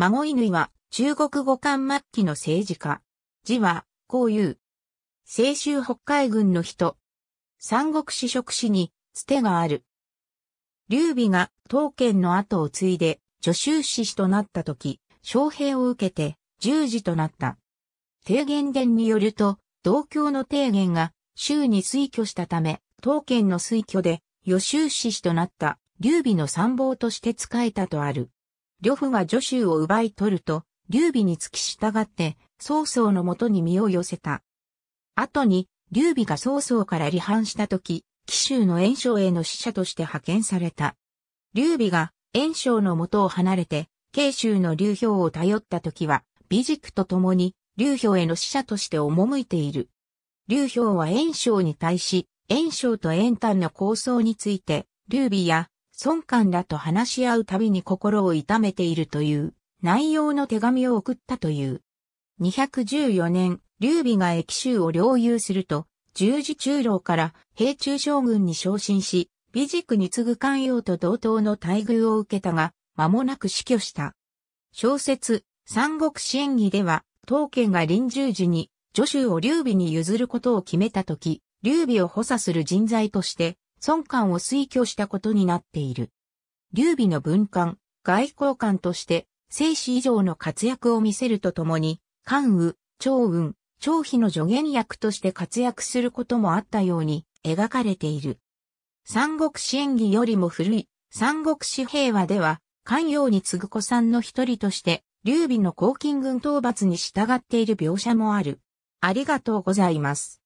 孫犬は中国語漢末期の政治家。字は、こういう。青州北海軍の人。三国志職史に、つてがある。劉備が当県の後を継いで、助州志となった時、将兵を受けて、十字となった。提言伝によると、同郷の提言が、州に推挙したため、当県の推挙で、予州志となった、劉備の参謀として仕えたとある。呂布が助手を奪い取ると、劉備に付き従って、曹操のもとに身を寄せた。後に、劉備が曹操から離反した時、紀州の炎章への使者として派遣された。劉備が炎章のもとを離れて、慶州の劉氷を頼った時は、美軸と共に劉氷への使者として赴いている。劉氷は炎章に対し、炎章と炎丹の構想について、劉備や孫官らと話し合うたびに心を痛めているという内容の手紙を送ったという。214年、劉備が益州を領有すると、十字中老から兵中将軍に昇進し、美軸に次ぐ官用と同等の待遇を受けたが、間もなく死去した。小説、三国志演義では、当家が臨終時に、助手を劉備に譲ることを決めたとき、劉備を補佐する人材として、孫官を推挙したことになっている。劉備の文官、外交官として、生死以上の活躍を見せるとともに、関羽、趙雲、長飛の助言役として活躍することもあったように描かれている。三国志演義よりも古い三国志平和では、関陽に次ぐ子さんの一人として、劉備の黄金軍討伐に従っている描写もある。ありがとうございます。